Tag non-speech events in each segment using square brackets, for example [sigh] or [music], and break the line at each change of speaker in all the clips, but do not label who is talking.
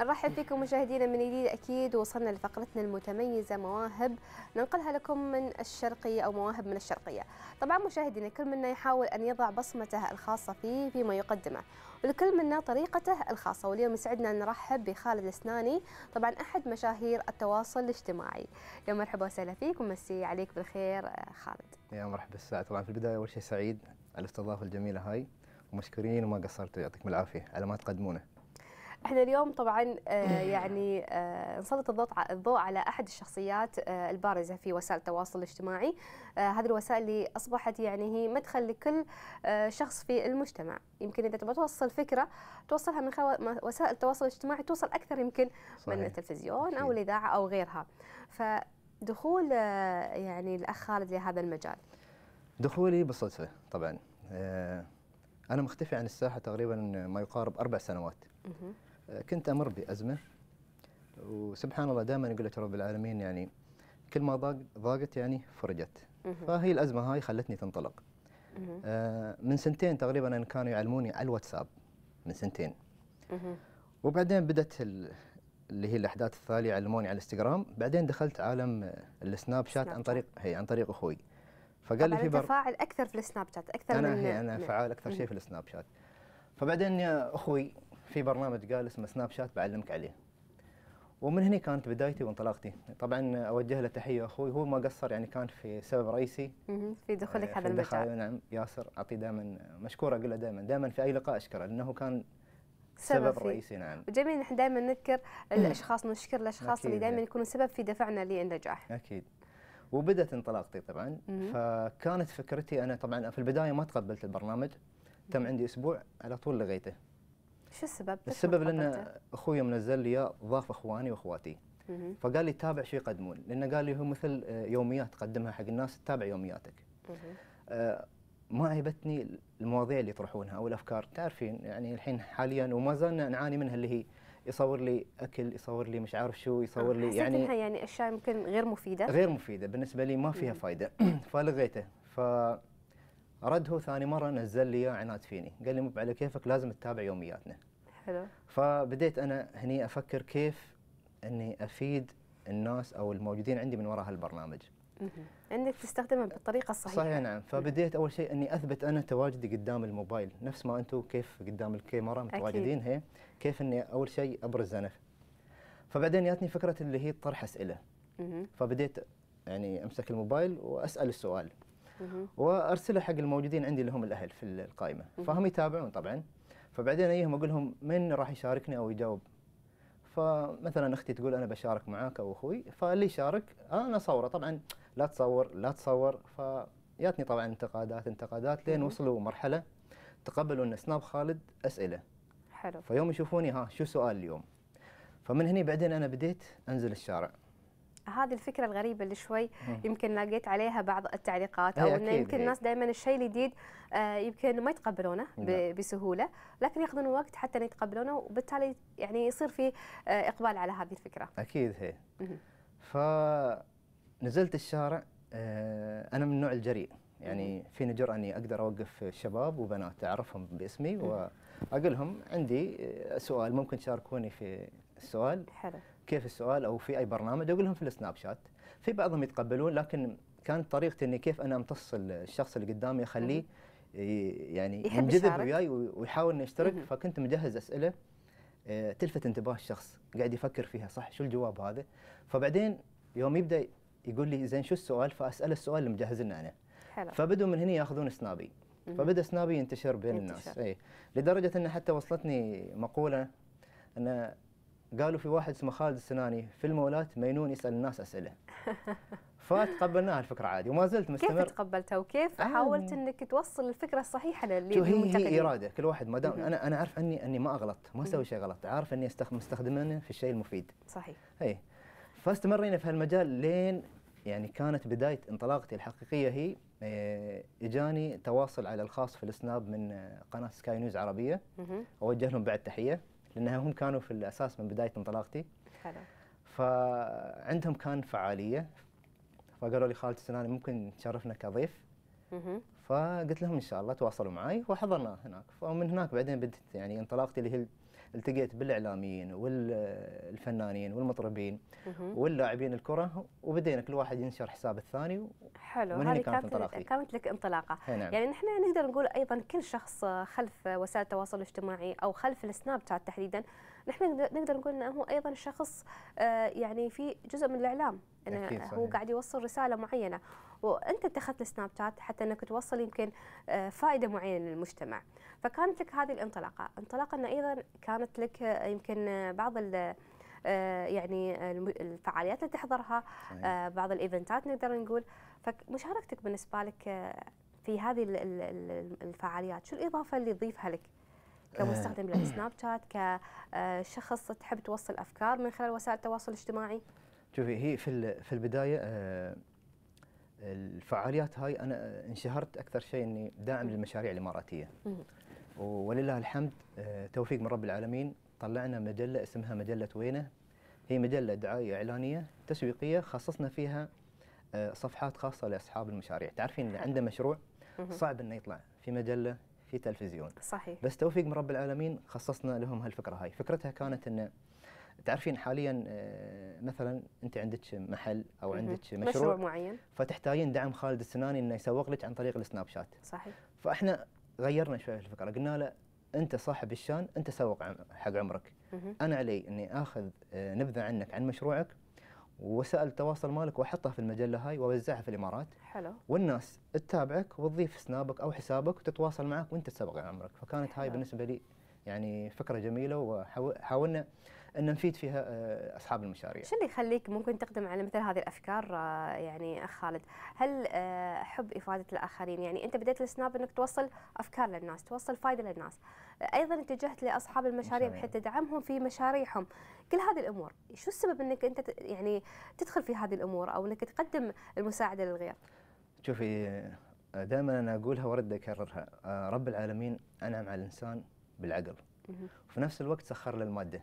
نرحب فيكم مشاهدينا من جديد اكيد وصلنا لفقرتنا المتميزه مواهب ننقلها لكم من الشرقيه او مواهب من الشرقيه. طبعا مشاهدينا كل منا يحاول ان يضع بصمته الخاصه فيه فيما يقدمه ولكل منا طريقته الخاصه واليوم يسعدنا ان نرحب بخالد السناني طبعا احد مشاهير التواصل الاجتماعي. يا مرحبا وسهلا فيك ومسي عليك بالخير خالد.
يا مرحبا الساعه طبعا في البدايه اول شيء سعيد على الاستضافه الجميله هاي ومشكورين وما قصرتوا يعطيكم العافيه على ما تقدمونه.
احنا اليوم طبعا آه، إيه. يعني آه، نسلط الضوء الضوء على احد الشخصيات آه، البارزه في وسائل التواصل الاجتماعي هذه الوسائل اللي اصبحت يعني هي مدخل لكل شخص في المجتمع يمكن اذا تبغى توصل فكره توصلها من خلال وسائل التواصل الاجتماعي توصل اكثر يمكن صحيح. من التلفزيون او الاذاعه او غيرها فدخول يعني الاخ خالد لهذا المجال
دخولي بالصدفه طبعا انا مختفي عن الساحه تقريبا ما يقارب اربع سنوات كنت امر بازمه وسبحان الله دائما اقول لك رب العالمين يعني كل ما ضاق ضاقت يعني فرجت فهي الازمه هاي خلتني تنطلق آه، من سنتين تقريبا كانوا يعلموني على الواتساب من سنتين وبعدين بدات اللي هي الاحداث الثانيه علموني على الانستغرام بعدين دخلت عالم السناب شات عن طريق هي عن طريق اخوي فقال لي في بر...
فاعل اكثر في السناب شات اكثر أنا من هي انا فعال اكثر شيء في
السناب شات فبعدين يا اخوي في برنامج قال اسمه سناب شات بعلمك عليه ومن هنا كانت بدايتي وانطلاقتي طبعا اوجه له تحيه اخوي هو ما قصر يعني كان في سبب رئيسي
في دخولك آه، هذا المجال
نعم ياسر اعطيه دائما مشكور اقول له دائما دائما في اي لقاء اشكره لانه كان
سبب, رئيسي
نعم وجميل
نحن دائما نذكر الاشخاص ونشكر الاشخاص اللي دائما نعم. يكونوا سبب في دفعنا للنجاح
اكيد وبدت انطلاقتي طبعا فكانت فكرتي انا طبعا في البدايه ما تقبلت البرنامج تم عندي اسبوع على طول لغيته شو السبب؟ السبب لان اخوي منزل لي ضاف اخواني واخواتي فقال لي تابع شو يقدمون لان قال لي هو مثل آه، يوميات تقدمها حق الناس تتابع يومياتك آه، ما عيبتني المواضيع اللي يطرحونها او الافكار تعرفين يعني الحين حاليا وما زلنا نعاني منها اللي هي يصور لي اكل يصور لي مش عارف شو يصور آه، لي يعني انها
يعني اشياء يمكن غير مفيده غير
مفيده بالنسبه لي ما فيها فايده [clears throat] فلغيته ف رده ثاني مره نزل لي عناد فيني قال لي مو على كيفك لازم تتابع يومياتنا حلو فبديت انا هني افكر كيف اني افيد الناس او الموجودين عندي من وراء هالبرنامج
انك تستخدمه بالطريقه الصحيحه صحيح نعم
فبديت اول شيء اني اثبت انا تواجدي قدام الموبايل نفس ما انتم كيف قدام الكاميرا متواجدين هي كيف اني اول شيء ابرز انا فبعدين جاتني فكره اللي هي طرح اسئله فبديت يعني امسك الموبايل واسال السؤال وارسلها حق الموجودين عندي اللي هم الاهل في القائمه فهم يتابعون طبعا فبعدين اجيهم اقول لهم من راح يشاركني او يجاوب فمثلا اختي تقول انا بشارك معاك او اخوي فاللي يشارك انا اصوره طبعا لا تصور لا تصور فياتني طبعا انتقادات انتقادات لين وصلوا مرحله تقبلوا ان سناب خالد اسئله حلو فيوم يشوفوني ها شو سؤال اليوم فمن هنا بعدين انا بديت انزل الشارع
هذه الفكره الغريبه اللي شوي يمكن لقيت عليها بعض التعليقات او انه يمكن الناس دائما الشيء الجديد آه، يمكن ما يتقبلونه نعم. بسهوله لكن ياخذون وقت حتى يتقبلونه وبالتالي يعني يصير في آه، اقبال على هذه الفكره
اكيد هي فنزلت الشارع آه، انا من النوع الجريء يعني فيني جرأة اني اقدر اوقف شباب وبنات اعرفهم باسمي واقول لهم عندي سؤال ممكن تشاركوني في السؤال حلو كيف السؤال او في اي برنامج اقول لهم في السناب شات في بعضهم يتقبلون لكن كانت طريقتي اني كيف انا امتص الشخص اللي قدامي اخليه يعني ينجذب وياي ويحاول انه يشترك فكنت مجهز اسئله آه، تلفت انتباه الشخص قاعد يفكر فيها صح شو الجواب هذا فبعدين يوم يبدا يقول لي زين شو السؤال فاساله السؤال اللي مجهز لنا انا حلو فبدوا من هنا ياخذون سنابي فبدا سنابي ينتشر بين ينتشر. الناس اي لدرجه انه حتى وصلتني مقوله ان قالوا في واحد اسمه خالد السناني في المولات مينون يسال الناس اسئله [laughs] فتقبلناها الفكره عادي وما زلت مستمر كيف
تقبلتها وكيف آه. حاولت انك توصل الفكره الصحيحه للي هي, هي اراده
كل واحد ما دام انا انا عارف اني اني ما اغلط ما اسوي شيء غلط عارف اني استخدم استخدمه في الشيء المفيد صحيح اي فاستمرينا في هالمجال لين يعني كانت بدايه انطلاقتي الحقيقيه هي اجاني تواصل على الخاص في السناب من قناه سكاي نيوز عربيه اوجه لهم بعد تحيه لانها هم كانوا في الاساس من بدايه انطلاقتي حلو فعندهم كان فعاليه فقالوا لي خالد السناني ممكن تشرفنا كضيف فقلت لهم ان شاء الله تواصلوا معي وحضرنا هناك فمن هناك بعدين بدت يعني انطلاقتي اللي هي التقيت بالاعلاميين والفنانين والمطربين واللاعبين الكره وبدينا كل واحد ينشر حساب الثاني
حلو هذه كانت انطلاقتي. كانت لك انطلاقه نعم. يعني نحن نقدر نقول ايضا كل شخص خلف وسائل التواصل الاجتماعي او خلف السناب شات تحديدا نحن نقدر نقول انه هو ايضا شخص آه، يعني في جزء من الاعلام أنا أكيد هو قاعد يوصل رسالة معينة وأنت اتخذت السناب شات حتى أنك توصل يمكن آه، فائدة معينة للمجتمع فكانت لك هذه الانطلاقة انطلاقة انه أيضا كانت لك آه، يمكن آه، بعض يعني الفعاليات اللي تحضرها صحيح. بعض الايفنتات نقدر نقول فمشاركتك بالنسبه لك في هذه الفعاليات شو الاضافه اللي تضيفها لك كمستخدم للسناب شات كشخص تحب توصل افكار من خلال وسائل التواصل الاجتماعي
شوفي هي في في البدايه آه، الفعاليات هاي انا انشهرت اكثر شيء اني داعم للمشاريع الاماراتيه ولله الحمد آه، توفيق من رب العالمين طلعنا مجله اسمها مجله وينه هي مجله دعايه اعلانيه تسويقيه خصصنا فيها آه، صفحات خاصه لاصحاب المشاريع تعرفين اللي عنده مشروع صعب انه يطلع في مجله في تلفزيون صحيح بس توفيق من رب العالمين خصصنا لهم هالفكره هاي فكرتها كانت انه تعرفين حاليا آه، مثلا انت عندك محل او عندك مشروع, مشروع معين فتحتاجين دعم خالد السناني انه يسوق لك عن طريق السناب شات صحيح فاحنا غيرنا شويه الفكره قلنا له انت صاحب الشان انت سوق حق عمرك انا علي اني اخذ آه، نبذه عنك عن مشروعك ووسائل التواصل مالك واحطها في المجله هاي واوزعها في الامارات حلو والناس تتابعك وتضيف سنابك او حسابك وتتواصل معك وانت تسوق عمرك فكانت حلو. هاي بالنسبه لي يعني فكره جميله وحاولنا ان نفيد فيها آه، اصحاب المشاريع. شو
اللي يخليك ممكن تقدم على مثل هذه الافكار آه، يعني اخ خالد؟ هل آه، حب افاده الاخرين؟ يعني انت بديت السناب انك توصل افكار للناس، توصل فائده للناس. ايضا اتجهت لاصحاب المشاريع بحيث تدعمهم في مشاريعهم. كل هذه الامور، شو السبب انك انت يعني تدخل في هذه الامور او انك تقدم المساعده للغير؟
شوفي دائما انا اقولها وارد اكررها، رب العالمين انعم على الانسان بالعقل. وفي نفس الوقت سخر له الماده.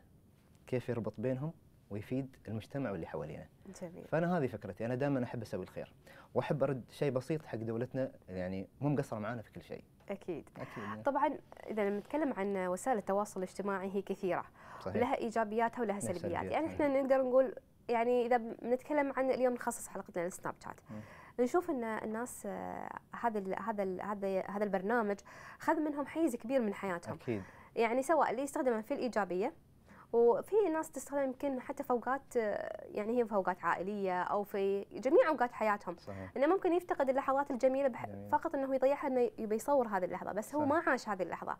كيف يربط بينهم ويفيد المجتمع واللي حوالينا. جميل. فانا هذه فكرتي، انا دائما احب اسوي الخير، واحب ارد شيء بسيط حق دولتنا يعني مو مقصره معانا في كل شيء. اكيد. اكيد يعني.
طبعا اذا لما نتكلم عن وسائل التواصل الاجتماعي هي كثيره. صحيح. لها ايجابياتها ولها سلبيات، يعني احنا نعم. نقدر نقول يعني اذا بنتكلم عن اليوم نخصص حلقتنا للسناب شات. نشوف ان الناس آه، هذا هذا هذا البرنامج خذ منهم حيز كبير من حياتهم. اكيد. يعني سواء اللي يستخدمه في الايجابيه وفي ناس تستخدم يمكن حتى في اوقات يعني هي في اوقات عائليه او في جميع اوقات حياتهم صحيح. انه ممكن يفتقد اللحظات الجميله بح... فقط انه يضيعها انه يبي يصور هذه اللحظه بس صحيح. هو ما عاش هذه اللحظه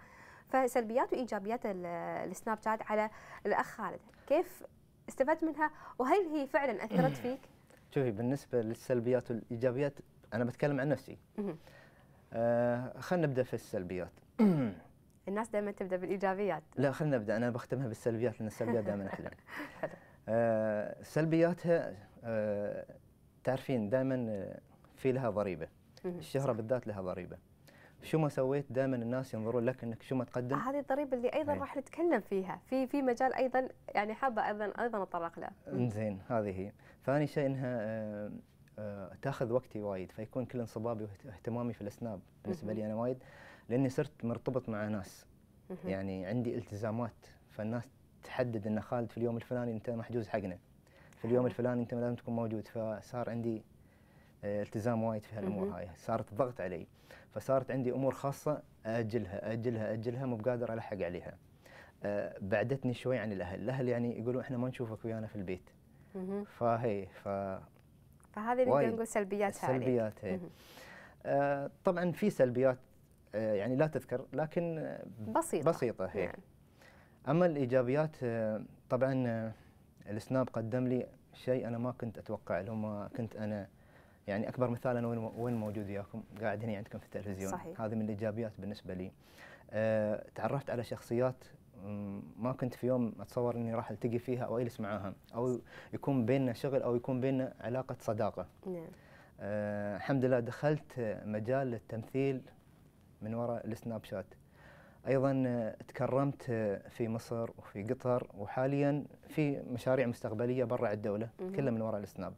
فسلبيات وايجابيات السناب شات على الاخ خالد كيف استفدت منها وهل هي فعلا اثرت [clears throat] فيك
شوفي بالنسبه للسلبيات والايجابيات انا بتكلم عن نفسي آه خلينا نبدا في السلبيات
[clears throat] الناس دائما تبدا بالايجابيات
لا خلينا نبدا انا بختمها بالسلبيات لان السلبيات [laughs] دائما احلى آه سلبياتها آه تعرفين دائما آه، في لها ضريبه الشهره بالذات لها ضريبه شو ما سويت دائما الناس ينظرون لك انك شو ما تقدم هذه
الضريبه اللي ايضا إيه. راح نتكلم فيها في في مجال ايضا يعني حابه ايضا ايضا اتطرق له
زين هذه هي ثاني شيء انها آه آه، تاخذ وقتي وايد فيكون كل انصبابي واهتمامي في الاسناب بالنسبه لي انا وايد لاني صرت مرتبط مع ناس يعني عندي التزامات فالناس تحدد ان خالد في اليوم الفلاني انت محجوز حقنا في اليوم الفلاني انت لازم تكون موجود فصار عندي آه، التزام وايد في هالامور هاي صارت ضغط علي فصارت عندي امور خاصه اجلها اجلها اجلها مو بقادر الحق عليها آه، بعدتني شوي عن الاهل الاهل يعني يقولوا احنا ما نشوفك ويانا في البيت فهي ف
فهذه نقدر نقول سلبياتها سلبيات هي. إيه.
آه طبعا في سلبيات آه يعني لا تذكر لكن بسيطه بسيطه هي إيه. نعم. اما الايجابيات آه طبعا آه، السناب قدم لي شيء انا ما كنت اتوقع لو ما كنت انا يعني اكبر مثال انا وين موجود وياكم قاعد هنا عندكم في التلفزيون صحيح. هذه من الايجابيات بالنسبه لي آه، تعرفت على شخصيات ما كنت في يوم اتصور اني راح التقي فيها او اجلس معاها او يكون بيننا شغل او يكون بيننا علاقه صداقه. نعم. آه الحمد لله دخلت مجال التمثيل من وراء السناب شات. ايضا آه، تكرمت آه، في مصر وفي قطر وحاليا في مشاريع مستقبليه برا الدوله كلها من وراء السناب.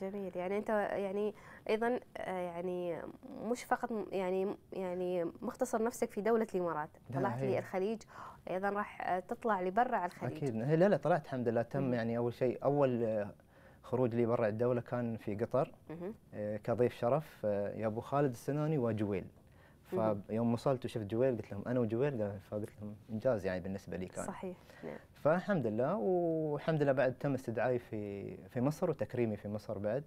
جميل يعني انت يعني ايضا آه، يعني مش فقط يعني يعني مختصر نفسك في دوله الامارات طلعت للخليج ايضا راح آه، تطلع لبرا على الخليج اكيد
لا لا طلعت الحمد لله تم يعني اول شيء اول آه، خروج لي برا الدوله كان في قطر كضيف شرف يا ابو خالد السناني وجويل فيوم وصلت وشفت جويل قلت لهم انا وجويل فقلت لهم انجاز يعني بالنسبه لي كان صحيح نعم فالحمد لله والحمد لله بعد تم استدعائي في في مصر وتكريمي في مصر بعد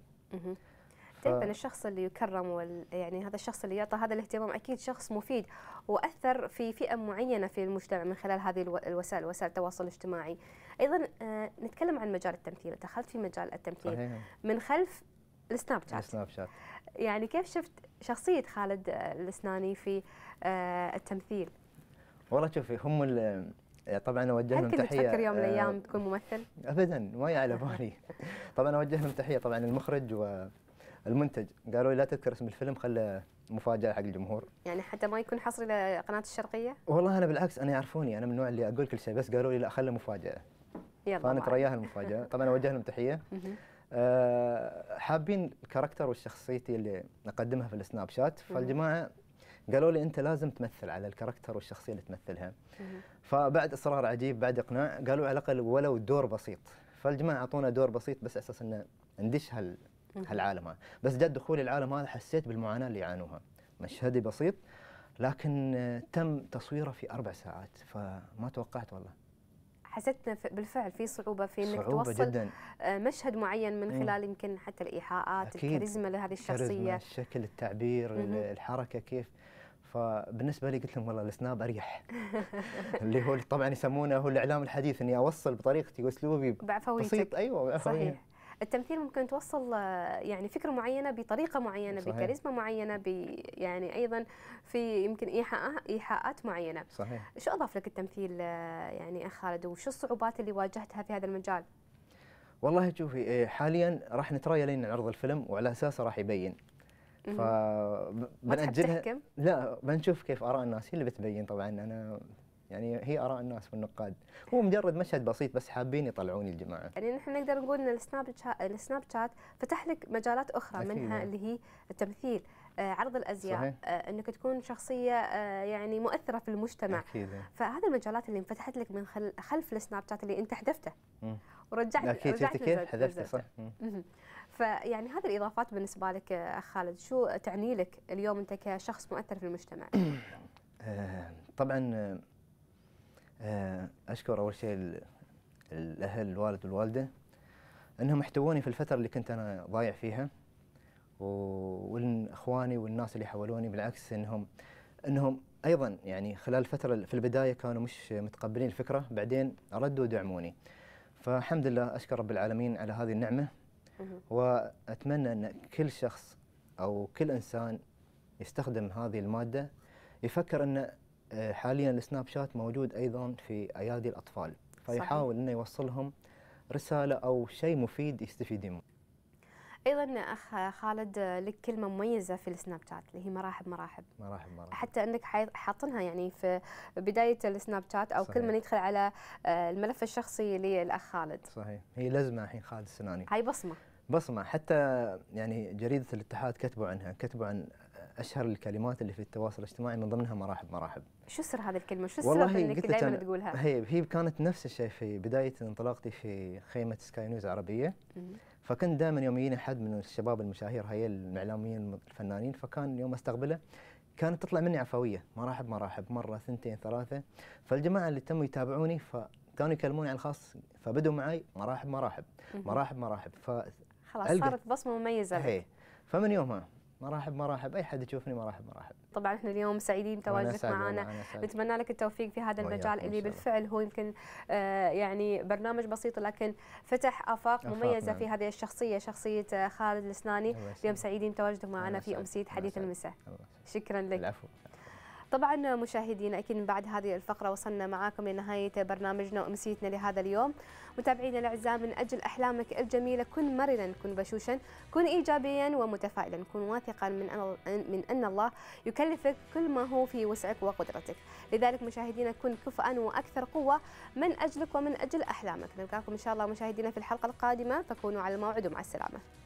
ان
الشخص اللي يكرم وال... يعني هذا الشخص اللي يعطى هذا الاهتمام اكيد شخص مفيد واثر في فئه معينه في المجتمع من خلال هذه الوسائل وسائل التواصل الاجتماعي ايضا آه نتكلم عن مجال التمثيل دخلت في مجال التمثيل صحيح. من خلف السناب شات السناب شات يعني كيف شفت شخصيه خالد آه، الاسناني في آه التمثيل
والله شوفي هم طبعا اوجه لهم تحيه هل كنت تفكر يوم من الايام آه، تكون ممثل؟ ابدا ما على بالي [laughs] طبعا اوجه لهم تحيه طبعا المخرج والمنتج قالوا لي لا تذكر اسم الفيلم خله مفاجاه حق الجمهور
يعني حتى ما يكون حصري لقناه الشرقيه
والله انا بالعكس انا يعرفوني انا من النوع اللي اقول كل شيء بس قالوا لي لا خله مفاجاه يلا فانا ترياها المفاجاه [laughs] طبعا اوجه لهم تحيه آه، حابين الكاركتر والشخصيتي اللي اقدمها في السناب شات فالجماعه قالوا لي انت لازم تمثل على الكاركتر والشخصيه اللي تمثلها فبعد اصرار عجيب بعد اقناع قالوا على الاقل ولو دور بسيط فالجماعه اعطونا دور بسيط بس اساس انه ندش هال هالعالم هذا بس جد دخولي العالم هذا حسيت بالمعاناه اللي يعانوها مشهدي بسيط لكن تم تصويره في اربع ساعات فما توقعت والله
حسيت بالفعل في صعوبه في انك صعوبة توصل جداً. آه، مشهد معين من خلال يمكن حتى الايحاءات الكاريزما لهذه الشخصيه
الشكل التعبير الحركه كيف فبالنسبه لي قلت لهم والله السناب اريح [laughs] اللي هو طبعا يسمونه هو الاعلام الحديث اني اوصل بطريقتي واسلوبي بعفويتك بسيط ايوه بعفوية. صحيح
التمثيل ممكن توصل آه، يعني فكره معينه بطريقه معينه صحيح. بكاريزما معينه ب يعني ايضا في يمكن ايحاء ايحاءات معينه صحيح شو اضاف لك التمثيل آه، يعني اخ خالد وشو الصعوبات اللي واجهتها في هذا المجال
والله شوفي آه، حاليا راح نتريا لين عرض الفيلم وعلى اساسه راح يبين فبنأجلها لا بنشوف كيف اراء الناس هي اللي بتبين طبعا انا يعني هي اراء الناس والنقاد هو مجرد مشهد بسيط بس حابين يطلعون الجماعه
يعني نحن نقدر نقول ان السناب شات السناب شات فتح لك مجالات اخرى أكيد. منها نعم. اللي هي التمثيل آه، عرض الازياء صحيح. آه، انك تكون شخصيه آه، يعني مؤثره في المجتمع أكيد. نعم. فهذه المجالات اللي انفتحت لك من خلف السناب شات اللي انت حذفته ورجعت اكيد رجعت حذفته صح فيعني هذه الاضافات بالنسبه لك اخ خالد شو تعني لك اليوم انت كشخص مؤثر في المجتمع؟
[coughs] طبعا آه، أشكر أول شيء الأهل الوالد والوالدة أنهم احتووني في الفترة اللي كنت أنا ضايع فيها وإخواني والناس اللي حولوني بالعكس أنهم أنهم أيضا يعني خلال الفترة في البداية كانوا مش متقبلين الفكرة بعدين ردوا ودعموني فالحمد لله أشكر رب العالمين على هذه النعمة وأتمنى أن كل شخص أو كل إنسان يستخدم هذه المادة يفكر أنه آه، حاليا السناب شات موجود ايضا في ايادي الاطفال فيحاول انه يوصلهم رساله او شيء مفيد يستفيدون منه.
ايضا اخ خالد آه، لك كلمه مميزه في السناب شات اللي هي مراحب مراحب مراحب مراحب حتى انك حاطنها يعني في بدايه السناب شات او صحيح. كل من يدخل على آه، الملف الشخصي للاخ خالد
صحيح هي لزمه الحين خالد السناني هاي بصمه بصمه حتى يعني جريده الاتحاد كتبوا عنها كتبوا عن اشهر الكلمات اللي في التواصل الاجتماعي من ضمنها مراحب مراحب
شو سر هذه الكلمه شو السر انك دائما تقولها هي
هي كانت نفس الشيء في بدايه انطلاقتي في خيمه سكاي نيوز عربيه فكنت دائما يوم يجيني احد من الشباب المشاهير هي الاعلاميين الفنانين فكان يوم استقبله كانت تطلع مني عفويه مراحب مراحب مره ثنتين ثلاثه فالجماعه اللي تموا يتابعوني فكانوا يكلموني على الخاص فبدوا معي مراحب مراحب مراحب مراحب ف خلاص صارت
بصمه مميزه هي
فمن يومها مرحب مرحب اي حد يشوفني مرحب مرحب
طبعا احنا اليوم سعيدين بتواجدك معنا نتمنى لك التوفيق في هذا المجال اللي بالفعل هو يمكن آه، يعني برنامج بسيط لكن فتح افاق مميزه نعم. في هذه الشخصيه شخصيه آه، خالد الاسناني اليوم سعيدين بتواجدك معنا في امسيه حديث المساء شكرا لك العفو طبعا مشاهدينا اكيد من بعد هذه الفقره وصلنا معاكم لنهايه برنامجنا وامسيتنا لهذا اليوم متابعينا الاعزاء من اجل احلامك الجميله كن مرنا كن بشوشا كن ايجابيا ومتفائلا كن واثقا من أن من ان الله يكلفك كل ما هو في وسعك وقدرتك لذلك مشاهدينا كن كفؤا واكثر قوه من اجلك ومن اجل احلامك نلقاكم ان شاء الله مشاهدينا في الحلقه القادمه فكونوا على الموعد ومع السلامه